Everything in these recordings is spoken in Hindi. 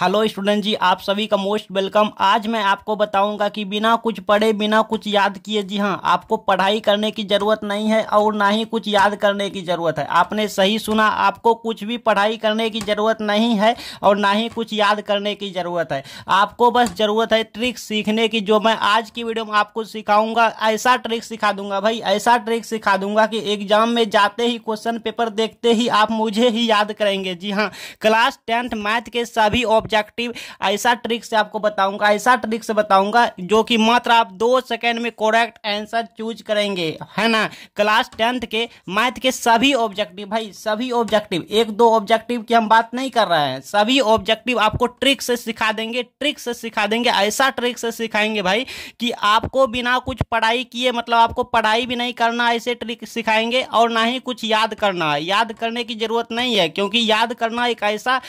हेलो स्टूडेंट जी आप सभी का मोस्ट वेलकम आज मैं आपको बताऊंगा कि बिना कुछ पढ़े बिना कुछ याद किए जी हाँ आपको पढ़ाई करने की ज़रूरत नहीं है और ना ही कुछ याद करने की ज़रूरत है आपने सही सुना आपको कुछ भी पढ़ाई करने की ज़रूरत नहीं है और ना ही कुछ याद करने की ज़रूरत है आपको बस ज़रूरत है ट्रिक सीखने की जो मैं आज की वीडियो में आपको सिखाऊंगा ऐसा ट्रिक सिखा दूंगा भाई ऐसा ट्रिक सिखा दूंगा कि एग्जाम में जाते ही क्वेश्चन पेपर देखते ही आप मुझे ही याद करेंगे जी हाँ क्लास टेंथ मैथ के सभी ऑप्शन ऑब्जेक्टिव ऐसा ट्रिक से आपको बताऊंगा ऐसा ट्रिक से बताऊंगा जो कि मात्र आप दो सेकेंड में करेक्ट आंसर चूज करेंगे है ना क्लास टेंथ के मैथ के सभी ऑब्जेक्टिव भाई सभी ऑब्जेक्टिव एक दो ऑब्जेक्टिव की हम बात नहीं कर रहे हैं सभी ऑब्जेक्टिव आपको ट्रिक से सिखा देंगे ट्रिक से सिखा देंगे ऐसा ट्रिक से सिखाएंगे भाई कि आपको बिना कुछ पढ़ाई किए मतलब आपको पढ़ाई भी नहीं करना ऐसे ट्रिक सिखाएंगे और ना ही कुछ याद करना याद करने की जरूरत नहीं है क्योंकि याद करना एक ऐसा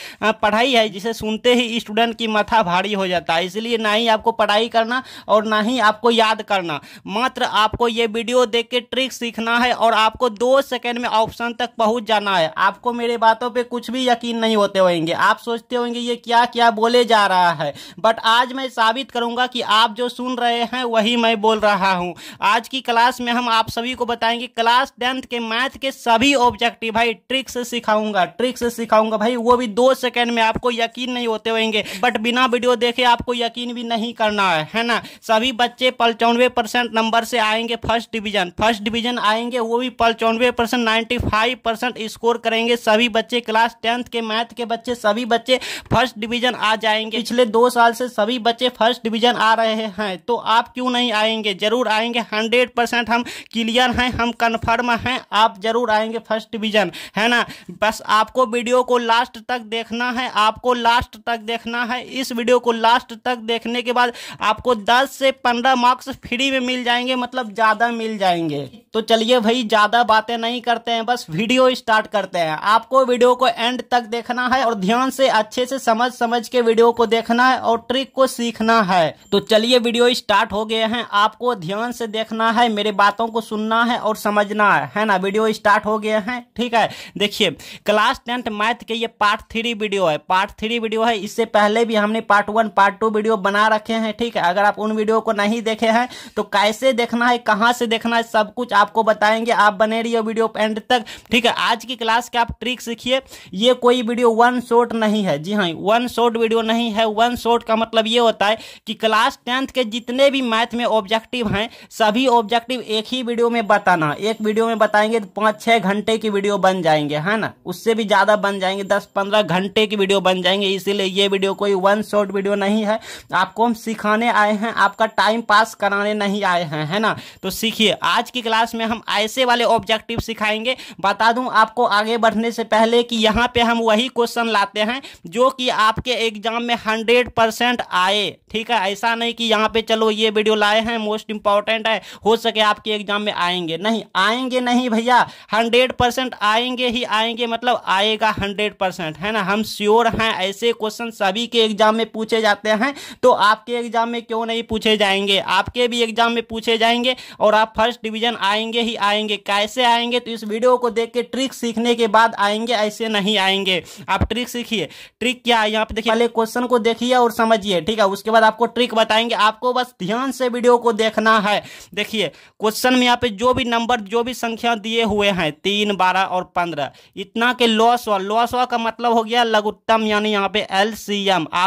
पढ़ाई है जिसे सुनते सुनते ही स्टूडेंट की माथा भारी हो जाता है इसलिए ना ही आपको पढ़ाई करना और ना ही आपको याद करना मात्र आपको ये वीडियो देख के ट्रिक सीखना है और आपको दो सेकेंड में ऑप्शन तक पहुँच जाना है आपको मेरे बातों पर कुछ भी यकीन नहीं होते होंगे आप सोचते होंगे ये क्या क्या बोले जा रहा है बट आज मैं साबित करूँगा कि आप जो सुन रहे हैं वही मैं बोल रहा हूँ आज की क्लास में हम आप सभी को बताएंगे क्लास टेंथ के मैथ के सभी ऑब्जेक्टिव भाई ट्रिक्स सिखाऊंगा ट्रिक्स सिखाऊंगा भाई वो भी दो सेकेंड में आपको यकीन नहीं होता होते होंगे बट बिना वीडियो देखे आपको यकीन भी नहीं करना है है ना सभी बच्चे पचानवे परसेंट नंबर से आएंगे फर्स्ट डिवीजन फर्स्ट डिवीजन आएंगे वो भी पचानवे percent ninety five percent score करेंगे सभी बच्चे क्लास टेंथ के मैथ के बच्चे सभी बच्चे फर्स्ट डिवीजन आ जाएंगे पिछले दो साल से सभी बच्चे फर्स्ट डिवीजन आ रहे हैं तो आप क्यों नहीं आएंगे जरूर आएंगे हंड्रेड परसेंट हम क्लियर हैं हम कन्फर्म हैं आप जरूर आएंगे फर्स्ट डिवीजन है ना बस आपको वीडियो को लास्ट तक देखना है आपको लास्ट तक देखना है इस वीडियो को लास्ट तक देखने के बाद आपको 10 से 15 मार्क्स फ्री में मिल जाएंगे मतलब ज़्यादा मिल जाएंगे तो चलिए भाई ज्यादा बातें नहीं करते हैं बस वीडियो स्टार्ट करते हैं आपको वीडियो को एंड तक देखना है और ध्यान से अच्छे से समझ समझ के वीडियो को देखना है और ट्रिक को सीखना है तो चलिए वीडियो स्टार्ट हो गए हैं आपको ध्यान से देखना है मेरे बातों को सुनना है और समझना है है ना वीडियो स्टार्ट हो गया है ठीक है देखिए क्लास टेंथ मैथ के ये पार्ट थ्री वीडियो है पार्ट थ्री वीडियो है इससे पहले भी हमने part one part two video बना रखे हैं ठीक है अगर आप उन वीडियो को नहीं देखे हैं तो कैसे देखना है कहाँ से देखना है सब कुछ आप आपको बताएंगे आप बने रहिए वीडियो एंड तक ठीक है आज की क्लास के आप ट्रिक सीखिए ये कोई वीडियो वन शॉट नहीं है जी हाँ वन शॉट वीडियो नहीं है वन शॉट का मतलब ये होता है कि क्लास टेंथ के जितने भी मैथ में ऑब्जेक्टिव हैं सभी ऑब्जेक्टिव एक ही वीडियो में बताना एक वीडियो में बताएंगे तो पाँच छः घंटे की वीडियो बन जाएंगे है ना उससे भी ज़्यादा बन जाएंगे दस पंद्रह घंटे की वीडियो बन जाएंगे इसीलिए ये वीडियो कोई वन शॉट वीडियो नहीं है आपको हम सिखाने आए हैं आपका टाइम पास कराने नहीं आए हैं है ना तो सीखिए आज की क्लास क्लास में हम ऐसे वाले ऑब्जेक्टिव सिखाएंगे बता दूं आपको आगे बढ़ने से पहले कि यहाँ पे हम वही क्वेश्चन लाते हैं जो कि आपके एग्जाम में हंड्रेड परसेंट आए ठीक है ऐसा नहीं कि यहाँ पे चलो ये वीडियो लाए हैं मोस्ट इंपॉर्टेंट है हो सके आपके एग्जाम में आएंगे नहीं आएंगे नहीं भैया हंड्रेड परसेंट आएंगे ही आएंगे मतलब आएगा हंड्रेड परसेंट है ना हम श्योर हैं ऐसे क्वेश्चन सभी के एग्जाम में पूछे जाते हैं तो आपके एग्जाम में क्यों नहीं पूछे जाएंगे आपके भी एग्जाम में पूछे जाएंगे और आप फर्स्ट डिवीजन आए आएंगे ही आएंगे कैसे आएंगे तो इस वीडियो को देख के ट्रिक सीखने के बाद आएंगे ऐसे नहीं आएंगे आप ट्रिक सीखिए ट्रिक क्या है यहाँ पे देखिए पहले क्वेश्चन को देखिए और समझिए ठीक है उसके बाद आपको ट्रिक बताएंगे आपको बस ध्यान से वीडियो को देखना है देखिए क्वेश्चन में यहाँ पे जो भी नंबर जो भी संख्या दिए हुए हैं तीन बारह और पंद्रह इतना के लॉस हुआ लॉस हुआ का मतलब हो गया लघुत्तम यानी यहाँ पे एल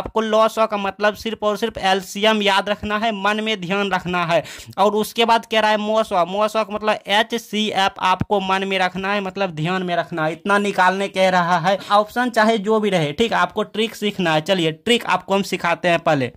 आपको लॉस हुआ का मतलब सिर्फ और सिर्फ एल याद रखना है मन में ध्यान रखना है और उसके बाद कह रहा है मोसवा मोसवा का मतलब मतलब एच सी एफ आपको मन में रखना है मतलब ध्यान में रखना है इतना निकालने कह रहा है ऑप्शन चाहे जो भी रहे ठीक आपको ट्रिक सीखना है चलिए ट्रिक आपको हम सिखाते हैं पहले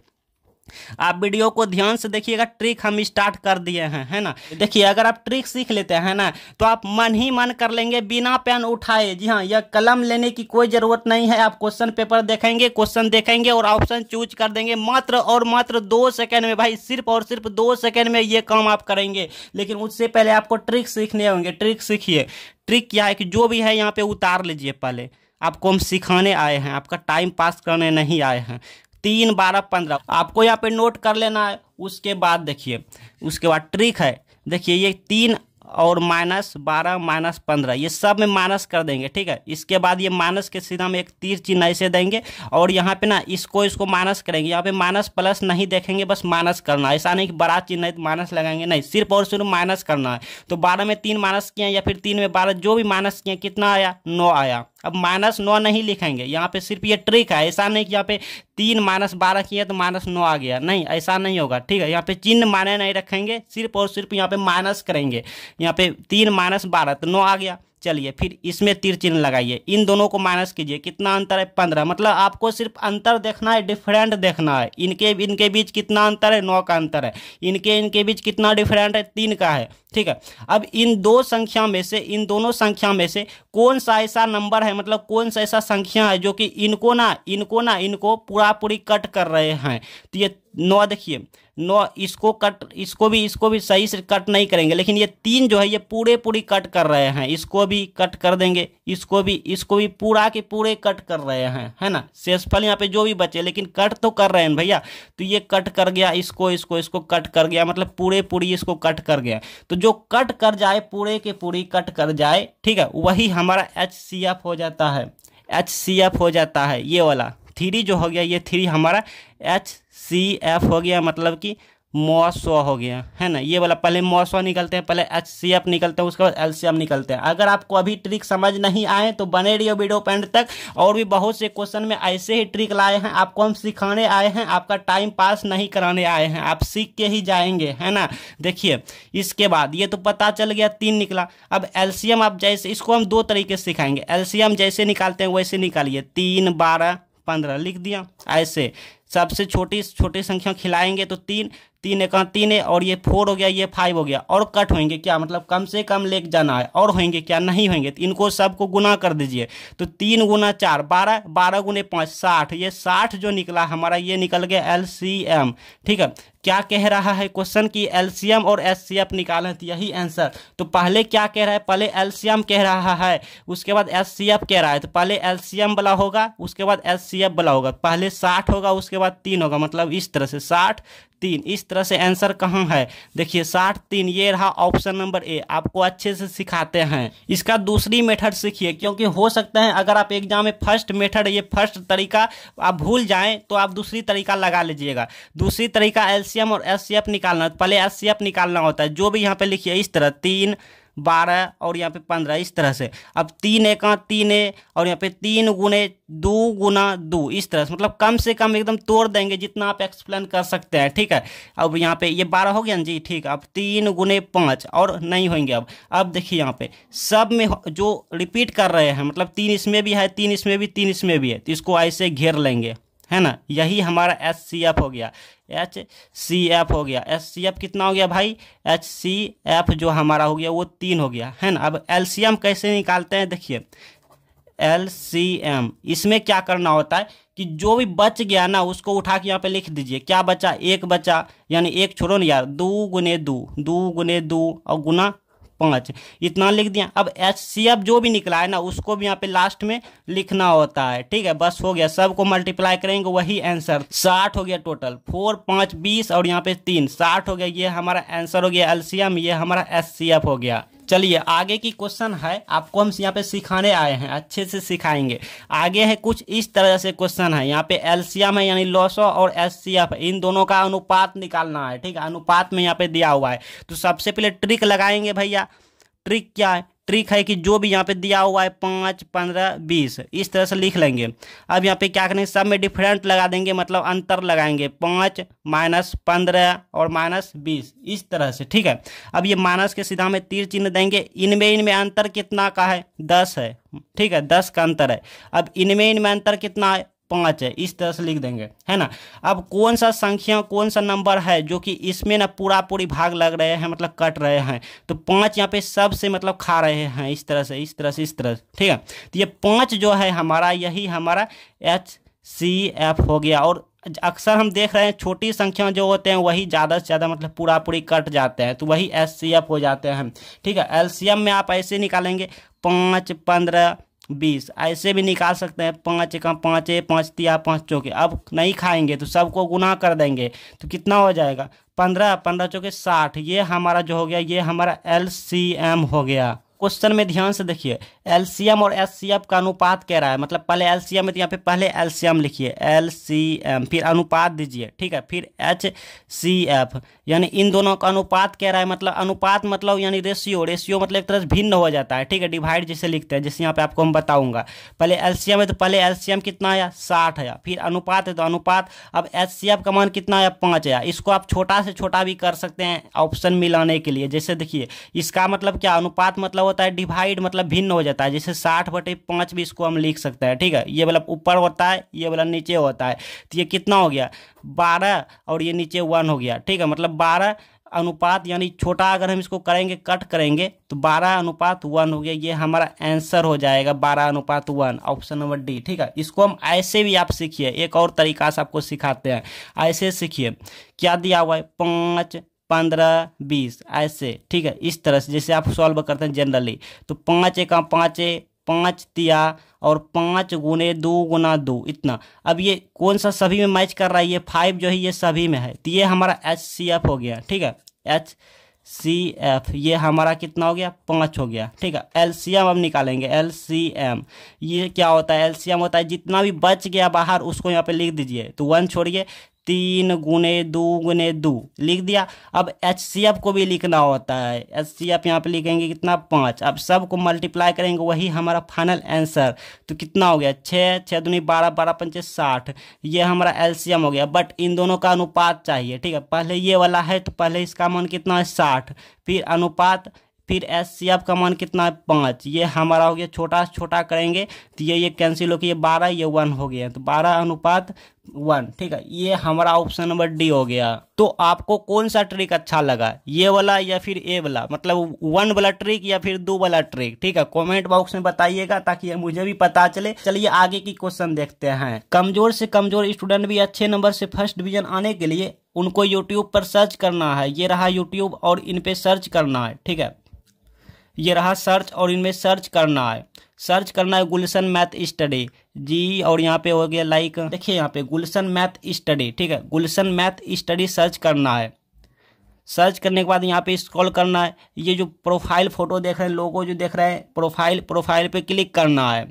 आप वीडियो को ध्यान से देखिएगा ट्रिक हम स्टार्ट कर दिए हैं है ना देखिए अगर आप ट्रिक सीख लेते हैं ना तो आप मन ही मन कर लेंगे बिना पेन उठाए जी हाँ यह कलम लेने की कोई ज़रूरत नहीं है आप क्वेश्चन पेपर देखेंगे क्वेश्चन देखेंगे और ऑप्शन चूज कर देंगे मात्र और मात्र दो सेकेंड में भाई सिर्फ और सिर्फ दो सेकेंड में ये काम आप करेंगे लेकिन उससे पहले आपको ट्रिक सीखने होंगे ट्रिक सीखिए ट्रिक क्या है कि जो भी है यहाँ पे उतार लीजिए पहले आपको हम सिखाने आए हैं आपका टाइम पास करने नहीं आए हैं तीन बारह पंद्रह आपको यहाँ पे नोट कर लेना है उसके बाद देखिए उसके बाद ट्रिक है देखिए ये तीन और माइनस बारह माइनस पंद्रह ये सब में माइनस कर देंगे ठीक है इसके बाद ये माइनस के सीधा में एक तीर चिन्ह ऐसे देंगे और यहाँ पे ना इसको इसको माइनस करेंगे यहाँ पे माइनस प्लस नहीं देखेंगे बस माइनस करना है ऐसा नहीं कि बड़ा चिन्ह है तो माइनस लगाएंगे नहीं सिर्फ और सिर्फ माइनस करना है तो बारह में तीन माइनस किए या फिर तीन में बारह जो भी माइनस किए कितना आया नौ आया अब माइनस नौ नहीं लिखेंगे यहाँ पे सिर्फ ये ट्रिक है ऐसा नहीं कि यहाँ पे तीन माइनस बारह किए तो माइनस नौ आ गया नहीं ऐसा नहीं होगा ठीक है यहाँ पे चिन्ह माने नहीं रखेंगे सिर्फ और सिर्फ यहाँ पे माइनस करेंगे यहाँ पे तीन माइनस बारह तो नौ आ गया चलिए फिर इसमें तीर चिन्ह लगाइए इन दोनों को माइनस कीजिए कितना अंतर है पंद्रह मतलब आपको सिर्फ अंतर देखना है डिफरेंट देखना है इनके इनके बीच कितना अंतर है नौ का अंतर है इनके इनके बीच कितना डिफरेंट है तीन का है ठीक है अब इन दो संख्या में से इन दोनों संख्या में से कौन सा ऐसा नंबर है मतलब कौन सा ऐसा संख्या है जो कि इनको ना इनको ना इनको पूरा पूरी कट कर रहे हैं तो ये नौ देखिए नौ इसको कट इसको भी इसको भी सही से कट नहीं करेंगे लेकिन ये तीन जो है ये पूरे पूरी कट कर रहे हैं इसको भी कट कर देंगे इसको भी इसको भी पूरा के पूरे कट कर रहे हैं है ना शेषफल यहाँ पे जो भी बचे लेकिन कट तो कर रहे हैं भैया तो ये कट कर गया इसको इसको इसको कट कर गया मतलब पूरे पूरी इसको कट कर गया तो जो कट कर जाए पूरे के पूरी कट कर जाए ठीक है वही हमारा एच सी एफ हो जाता है एच सी एफ हो जाता है ये वाला थ्री जो हो गया ये थ्री हमारा एच सी एफ हो गया मतलब कि मौसौ हो गया है ना ये वाला पहले मौसौ निकलते हैं पहले एच सी एफ निकलते हैं उसके बाद एल सी एफ निकलते हैं अगर आपको अभी ट्रिक समझ नहीं आए तो बने रहिए वीडियो पेंड तक और भी बहुत से क्वेश्चन में ऐसे ही ट्रिक लाए हैं आपको हम सिखाने आए हैं आपका टाइम पास नहीं कराने आए हैं आप सीख के ही जाएंगे है ना देखिए इसके बाद ये तो पता चल गया तीन निकला अब एलसीएम आप जैसे इसको हम दो तरीके से सिखाएंगे एलसीएम जैसे निकालते हैं वैसे निकालिए तीन बारह पंद्रह लिख दिया ऐसे सबसे छोटी छोटी संख्या खिलाएंगे तो तीन तीन एक तीन है और ये फोर हो गया ये फाइव हो गया और कट होंगे क्या मतलब कम से कम लेके जाना है और होंगे क्या नहीं होंगे तो इनको सबको गुना कर दीजिए तो तीन गुना चार बारह बारह गुने पाँच साठ ये साठ जो निकला हमारा ये निकल गया एल ठीक है क्या कह रहा है क्वेश्चन की एलसीएम और एस सी एफ निकालें तो यही आंसर तो पहले क्या कह रहा है पहले एलसीएम कह रहा है उसके बाद एफ कह रहा है तो पहले एलसीएम वाला होगा उसके बाद एस एफ वाला होगा पहले साठ होगा उसके बाद तीन होगा मतलब इस तरह से साठ तीन इस तरह से आंसर कहाँ है देखिए साठ तीन ये रहा ऑप्शन नंबर ए आपको अच्छे से सिखाते हैं इसका दूसरी मेथड सीखिए क्योंकि हो सकता है अगर आप एग्जाम में फर्स्ट मेथड ये फर्स्ट तरीका आप भूल जाएं तो आप दूसरी तरीका लगा लीजिएगा दूसरी तरीका एलसीएम और एस निकालना पहले एस निकालना होता है जो भी यहाँ पर लिखिए इस तरह तीन बारह और यहाँ पे पंद्रह इस तरह से अब तीन एका तीन ए और यहाँ पे तीन गुने दो गुना दो इस तरह से मतलब कम से कम एकदम तोड़ देंगे जितना आप एक्सप्लेन कर सकते हैं ठीक है अब यहाँ पे ये बारह हो गया ना जी ठीक अब तीन गुने पाँच और नहीं होंगे अब अब देखिए यहाँ पे सब में जो रिपीट कर रहे हैं मतलब तीन इसमें भी है तीन इसमें भी तीन इसमें भी है तो इसको ऐसे घेर लेंगे है ना यही हमारा एच सी एफ हो गया एच सी एफ हो गया एच सी एफ कितना हो गया भाई एच सी एफ जो हमारा हो गया वो तीन हो गया है ना अब एल सी एम कैसे निकालते हैं देखिए एल सी एम इसमें क्या करना होता है कि जो भी बच गया ना उसको उठा के यहाँ पे लिख दीजिए क्या बचा एक बचा यानी एक छोड़ो ना यार दो गुने दो दो गुने दो और गुना पाँच इतना लिख दिया अब एच सी एफ जो भी निकला है ना उसको भी यहाँ पे लास्ट में लिखना होता है ठीक है बस हो गया सबको मल्टीप्लाई करेंगे वही आंसर साठ हो गया टोटल फोर पाँच बीस और यहाँ पे तीन साठ हो गया ये हमारा आंसर हो गया एल सी एम ये हमारा एच सी एफ हो गया चलिए आगे की क्वेश्चन है आपको हम यहाँ पे सिखाने आए हैं अच्छे से सिखाएंगे आगे है कुछ इस तरह से क्वेश्चन है यहाँ पे एलसीएम है यानी लॉसो और एससीएफ इन दोनों का अनुपात निकालना है ठीक है अनुपात में यहाँ पे दिया हुआ है तो सबसे पहले ट्रिक लगाएंगे भैया ट्रिक क्या है ट्रिक है कि जो भी यहाँ पे दिया हुआ है पाँच पंद्रह बीस इस तरह से लिख लेंगे अब यहाँ पे क्या करेंगे सब में डिफरेंट लगा देंगे मतलब अंतर लगाएंगे पाँच माइनस पंद्रह और माइनस बीस इस तरह से ठीक है अब ये माइनस के सीधा में तीर चिन्ह देंगे इनमें इनमें अंतर कितना का है दस है ठीक है दस का अंतर है अब इनमें इनमें अंतर कितना है पाँच है इस तरह से लिख देंगे है ना अब कौन सा संख्या कौन सा नंबर है जो कि इसमें ना पूरा पूरी भाग लग रहे हैं मतलब कट रहे हैं तो पाँच यहाँ पे सबसे मतलब खा रहे हैं इस तरह से इस तरह से इस तरह से ठीक है तो ये पाँच जो है हमारा यही हमारा एच सी एफ हो गया और अक्सर हम देख रहे हैं छोटी संख्या जो होते हैं वही ज़्यादा से ज़्यादा मतलब पूरा पूरी कट जाते हैं तो वही एस सी एफ हो जाते हैं ठीक है एल सी एम में आप ऐसे निकालेंगे पाँच पंद्रह बीस ऐसे भी निकाल सकते हैं पाँच एक पाँच ए पाँच तिया पाँच चौके अब नहीं खाएंगे तो सबको गुना कर देंगे तो कितना हो जाएगा पंद्रह पंद्रह चौके साठ ये हमारा जो हो गया ये हमारा एल सी एम हो गया क्वेश्चन में ध्यान से देखिए एलसीएम और एस का अनुपात कह रहा है मतलब पहले एलसीएम है तो यहाँ पे पहले एलसीएम लिखिए एलसीएम फिर अनुपात दीजिए ठीक है फिर एच सी एफ यानी इन दोनों का अनुपात कह रहा है मतलब अनुपात मतलब यानी रेशियो रेशियो मतलब एक तरह से भिन्न हो जाता है ठीक है डिवाइड जिसे लिखते हैं जैसे यहाँ पे आपको हम बताऊंगा पहले एलसीएम है तो पहले एलसीएम कितना आया साठ आया फिर अनुपात है तो अनुपात अब एच का मान कितना आया पाँच आया इसको आप छोटा से छोटा भी कर सकते हैं ऑप्शन मिलाने के लिए जैसे देखिए इसका मतलब क्या अनुपात मतलब होता है डिवाइड मतलब भिन्न हो जाता है जैसे साठ बटे पाँच भी इसको हम लिख सकते हैं ठीक है ये वाला ऊपर होता है ये वाला नीचे होता है तो ये कितना हो गया बारह और ये नीचे वन हो गया ठीक है मतलब बारह अनुपात यानी छोटा अगर हम इसको करेंगे कट करेंगे तो बारह अनुपात वन हो गया ये हमारा आंसर हो जाएगा बारह अनुपात वन ऑप्शन नंबर डी ठीक है इसको हम ऐसे भी आप सीखिए एक और तरीका से आपको सिखाते हैं ऐसे सीखिए क्या दिया हुआ है पाँच पंद्रह बीस ऐसे ठीक है इस तरह से जैसे आप सॉल्व करते हैं जनरली तो पाँच एक पाँच पाँच तिया और पाँच गुने दो गुना दो इतना अब ये कौन सा सभी में मैच कर रहा है ये फाइव जो है ये सभी में है तो ये हमारा एच सी एफ हो गया ठीक है एच सी एफ ये हमारा कितना हो गया पाँच हो गया ठीक है एल सी एम अब निकालेंगे एल सी एम ये क्या होता है एल सी एम होता है जितना भी बच गया बाहर उसको यहाँ पे लिख दीजिए तो वन छोड़िए तीन गुने दो गुने दो लिख दिया अब एच सी एफ को भी लिखना होता है एच सी एफ यहाँ पे लिखेंगे कितना पाँच अब सब को मल्टीप्लाई करेंगे वही हमारा फाइनल आंसर तो कितना हो गया छः छः दूनी बारह बारह पंचे साठ ये हमारा एम हो गया बट इन दोनों का अनुपात चाहिए ठीक है पहले ये वाला है तो पहले इसका मान कितना है साठ फिर अनुपात फिर एस सी एफ का मान कितना है पाँच ये हमारा हो गया छोटा छोटा करेंगे तो ये ये कैंसिल हो गया बारह ये वन हो गया तो बारह अनुपात वन ठीक है ये हमारा ऑप्शन नंबर डी हो गया तो आपको कौन सा ट्रिक अच्छा लगा ये वाला या फिर ए वाला मतलब वन वाला ट्रिक या फिर दो वाला ट्रिक ठीक है कमेंट बॉक्स में बताइएगा ताकि मुझे भी पता चले चलिए आगे की क्वेश्चन देखते हैं कमजोर से कमजोर स्टूडेंट भी अच्छे नंबर से फर्स्ट डिविजन आने के लिए उनको यूट्यूब पर सर्च करना है ये रहा यूट्यूब और इनपे सर्च करना है ठीक है ये रहा सर्च और इनमें सर्च करना है सर्च करना है गुलशन मैथ स्टडी जी और यहाँ पे हो गया लाइक देखिए यहाँ पे गुलशन मैथ स्टडी ठीक है गुलशन मैथ स्टडी सर्च करना है सर्च करने के बाद यहाँ पे स्क्रॉल करना है ये जो प्रोफाइल फ़ोटो देख रहे हैं लोगों जो देख रहे हैं प्रोफाइल प्रोफाइल पे क्लिक करना है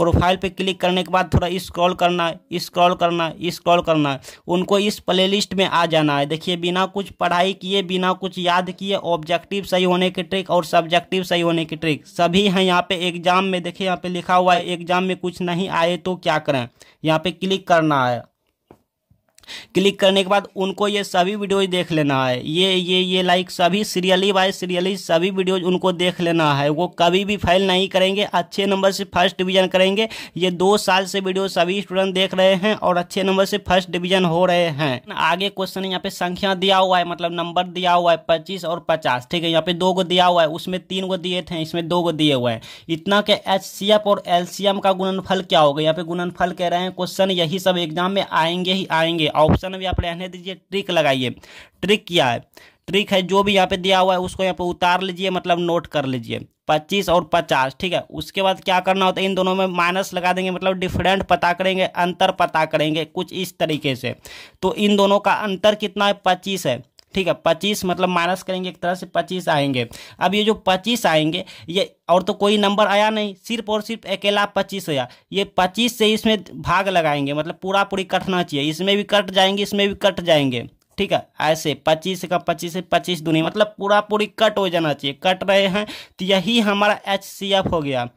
प्रोफाइल पे क्लिक करने के बाद थोड़ा स्क्रॉल करना है स्क्रॉल करना है स्क्रॉल करना है उनको इस प्लेलिस्ट में आ जाना है देखिए बिना कुछ पढ़ाई किए बिना कुछ याद किए ऑब्जेक्टिव सही होने की ट्रिक और सब्जेक्टिव सही होने की ट्रिक सभी हैं यहाँ पे एग्जाम में देखिए यहाँ पे लिखा हुआ है एग्जाम में कुछ नहीं आए तो क्या करें यहाँ पे क्लिक करना है क्लिक करने के बाद उनको ये सभी वीडियोज देख लेना है ये ये ये लाइक सभी सीरियली बाय सीरियली सभी वीडियोज उनको देख लेना है वो कभी भी फेल नहीं करेंगे अच्छे नंबर से फर्स्ट डिवीजन करेंगे ये दो साल से वीडियो सभी स्टूडेंट देख रहे हैं और अच्छे नंबर से फर्स्ट डिवीजन हो रहे हैं आगे क्वेश्चन यहाँ पे संख्या दिया हुआ है मतलब नंबर दिया हुआ है पच्चीस और पचास ठीक है यहाँ पे दो गो दिया हुआ है उसमें तीन गो दिए थे इसमें दो गो दिए हुए हैं इतना के एच और एल का गुणनफल क्या होगा यहाँ पे गुणनफल कह रहे हैं क्वेश्चन यही सब एग्जाम में आएंगे ही आएंगे ऑप्शन भी आप रहने दीजिए ट्रिक लगाइए ट्रिक क्या है ट्रिक है जो भी यहाँ पे दिया हुआ है उसको यहाँ पे उतार लीजिए मतलब नोट कर लीजिए पच्चीस और पचास ठीक है उसके बाद क्या करना होता है इन दोनों में माइनस लगा देंगे मतलब डिफरेंट पता करेंगे अंतर पता करेंगे कुछ इस तरीके से तो इन दोनों का अंतर कितना है पच्चीस है ठीक है पच्चीस मतलब माइनस करेंगे एक तरह से पच्चीस आएंगे अब ये जो पच्चीस आएंगे ये और तो कोई नंबर आया नहीं सिर्फ और सिर्फ अकेला पच्चीस आया ये पच्चीस से इसमें भाग लगाएंगे मतलब पूरा पूरी कटना चाहिए इसमें भी कट जाएंगे इसमें भी कट जाएंगे ठीक है ऐसे पच्चीस का पच्चीस से पच्चीस दूनी मतलब पूरा पूरी कट हो जाना चाहिए कट रहे हैं तो यही हमारा एच सी एफ हो गया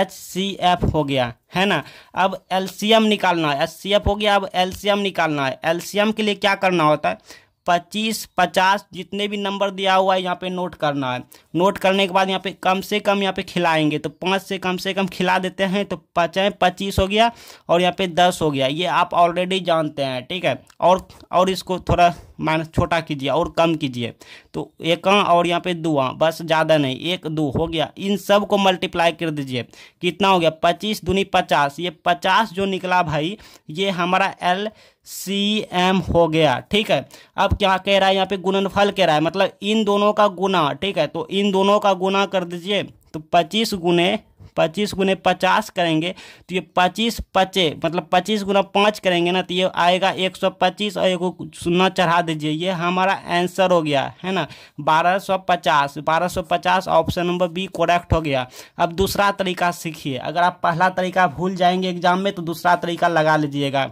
एच सी एफ हो गया है ना अब एल निकालना है एच सी एफ हो गया अब एल्सियम निकालना है एल्सियम के लिए क्या करना होता है पच्चीस पचास जितने भी नंबर दिया हुआ है यहाँ पे नोट करना है नोट करने के बाद यहाँ पे कम से कम यहाँ पे खिलाएंगे तो पाँच से कम से कम खिला देते हैं तो पचाए पच्चीस हो गया और यहाँ पे दस हो गया ये आप ऑलरेडी जानते हैं ठीक है और और इसको थोड़ा माइनस छोटा कीजिए और कम कीजिए तो एक और यहाँ पे दो बस ज़्यादा नहीं एक दो हो गया इन सब को मल्टीप्लाई कर दीजिए कितना हो गया पच्चीस दूनी पचास ये पचास जो निकला भाई ये हमारा एल सी एम हो गया ठीक है अब क्या कह रहा है यहाँ पे गुणनफल कह रहा है मतलब इन दोनों का गुना ठीक है तो इन दोनों का गुना कर दीजिए तो पच्चीस गुने पच्चीस गुने पचास करेंगे तो ये पच्चीस पचे मतलब पच्चीस गुना पाँच करेंगे ना तो ये आएगा एक सौ पच्चीस और एक शून्य चढ़ा दीजिए ये हमारा आंसर हो गया है ना बारह सौ पचास बारह सौ पचास ऑप्शन नंबर बी करेक्ट हो गया अब दूसरा तरीका सीखिए अगर आप पहला तरीका भूल जाएंगे एग्जाम में तो दूसरा तरीका लगा लीजिएगा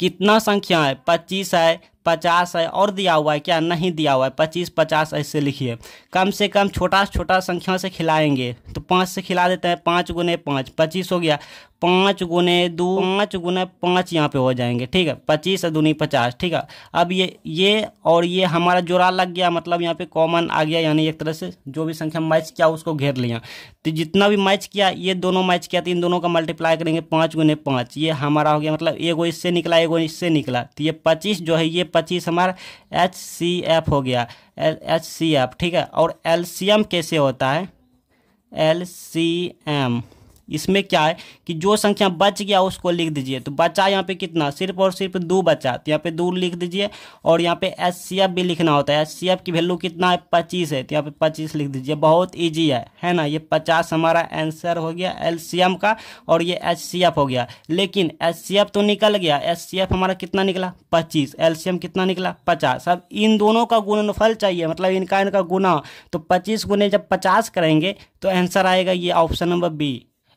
कितना संख्या है पच्चीस है पचास है और दिया हुआ है क्या नहीं दिया हुआ है पच्चीस पचास ऐसे लिखिए कम से कम छोटा छोटा संख्या से खिलाएंगे तो पाँच से खिला देते हैं पाँच गुने पाँच पच्चीस हो गया पाँच गुने दो पाँच गुने पाँच यहाँ पे हो जाएंगे ठीक है पच्चीस और दूनी पचास ठीक है अब ये ये और ये हमारा जोड़ा लग गया मतलब यहाँ पे कॉमन आ गया यानी एक तरह से जो भी संख्या मैच किया उसको घेर लिया तो जितना भी मैच किया ये दोनों मैच किया तो इन दोनों का मल्टीप्लाई करेंगे पाँच गुने पाँच ये हमारा हो गया मतलब एगो इससे निकला एगो इससे निकला तो ये पच्चीस जो है ये पच्चीस हमारा एच सी एफ हो गया एच सी एफ ठीक है और एल्शियम कैसे होता है एल सी एम इसमें क्या है कि जो संख्या बच गया उसको लिख दीजिए तो बचा यहाँ पे कितना सिर्फ और सिर्फ दो बचा तो यहाँ पे दो लिख दीजिए और यहाँ पे एस सी एफ भी लिखना होता है एस सी एफ़ की वैल्यू कितना है पच्चीस है तो यहाँ पे पच्चीस लिख दीजिए बहुत ईजी है है ना ये पचास हमारा आंसर हो गया एल का और ये एच हो गया लेकिन एफ तो निकल गया एफ हमारा कितना निकला पच्चीस एल कितना निकला पचास अब इन दोनों का गुणनफल चाहिए मतलब इनका इनका गुना तो पच्चीस गुने जब पचास करेंगे तो आंसर आएगा ये ऑप्शन नंबर बी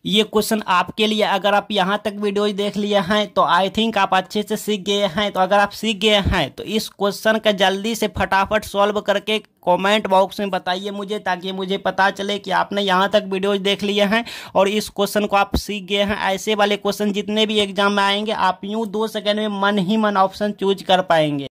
ये क्वेश्चन आपके लिए अगर आप यहाँ तक वीडियो देख लिए हैं तो आई थिंक आप अच्छे से सीख गए हैं तो अगर आप सीख गए हैं तो इस क्वेश्चन का जल्दी से फटाफट सॉल्व करके कमेंट बॉक्स में बताइए मुझे ताकि मुझे पता चले कि आपने यहाँ तक वीडियोज देख लिए हैं और इस क्वेश्चन को आप सीख गए हैं ऐसे वाले क्वेश्चन जितने भी एग्जाम में आएंगे आप यूँ दो सेकेंड में मन ही मन ऑप्शन चूज कर पाएंगे